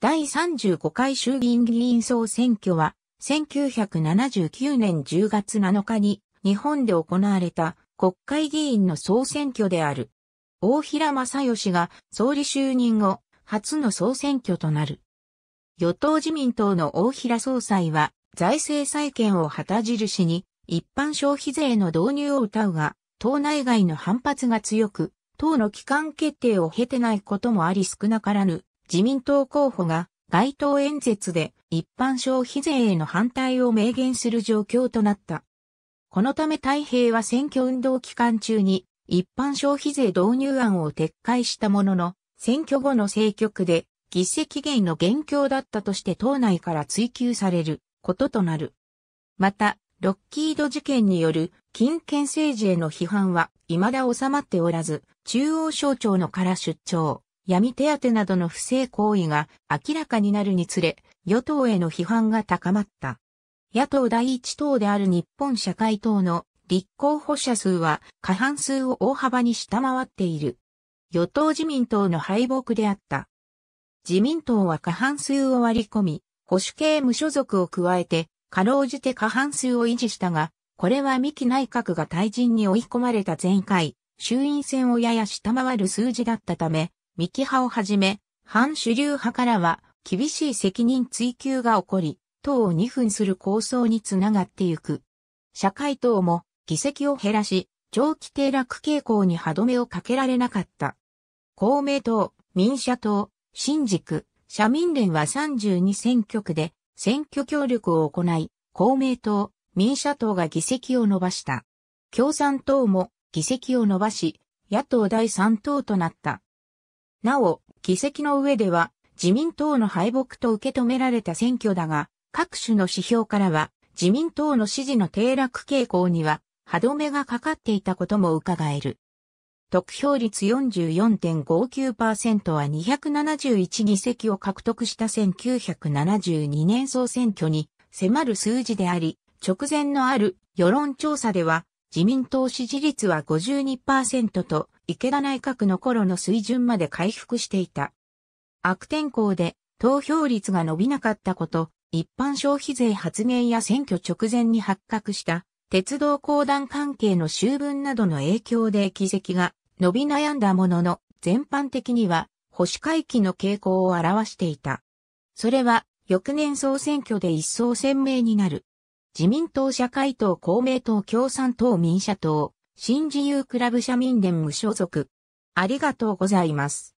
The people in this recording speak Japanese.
第35回衆議院議員総選挙は、1979年10月7日に日本で行われた国会議員の総選挙である。大平正義が総理就任後、初の総選挙となる。与党自民党の大平総裁は、財政再建を旗印に、一般消費税の導入を謳うが、党内外の反発が強く、党の機関決定を経てないこともあり少なからぬ自民党候補が街頭演説で一般消費税への反対を明言する状況となった。このため太平は選挙運動期間中に一般消費税導入案を撤回したものの、選挙後の政局で議席減の元凶だったとして党内から追及されることとなる。また、ロッキード事件による金権政治への批判は未だ収まっておらず、中央省庁のから出張。闇手当などの不正行為が明らかになるにつれ、与党への批判が高まった。野党第一党である日本社会党の立候補者数は過半数を大幅に下回っている。与党自民党の敗北であった。自民党は過半数を割り込み、保守系無所属を加えて、かろうじて過半数を維持したが、これは三木内閣が退陣に追い込まれた前回、衆院選をやや下回る数字だったため、三木派をはじめ、反主流派からは厳しい責任追及が起こり、党を二分する構想につながってゆく。社会党も議席を減らし、長期低落傾向に歯止めをかけられなかった。公明党、民社党、新宿、社民連は32選挙区で選挙協力を行い、公明党、民社党が議席を伸ばした。共産党も議席を伸ばし、野党第3党となった。なお、議席の上では自民党の敗北と受け止められた選挙だが、各種の指標からは自民党の支持の低落傾向には歯止めがかかっていたことも伺える。得票率44.59%は271議席を獲得した1972年総選挙に迫る数字であり、直前のある世論調査では自民党支持率は52%と池田内閣の頃の水準まで回復していた。悪天候で投票率が伸びなかったこと、一般消費税発言や選挙直前に発覚した鉄道公団関係の修分などの影響で議席が伸び悩んだものの、全般的には保守回帰の傾向を表していた。それは翌年総選挙で一層鮮明になる。自民党社会党公明党共産党民社党新自由クラブ社民連無所属。ありがとうございます。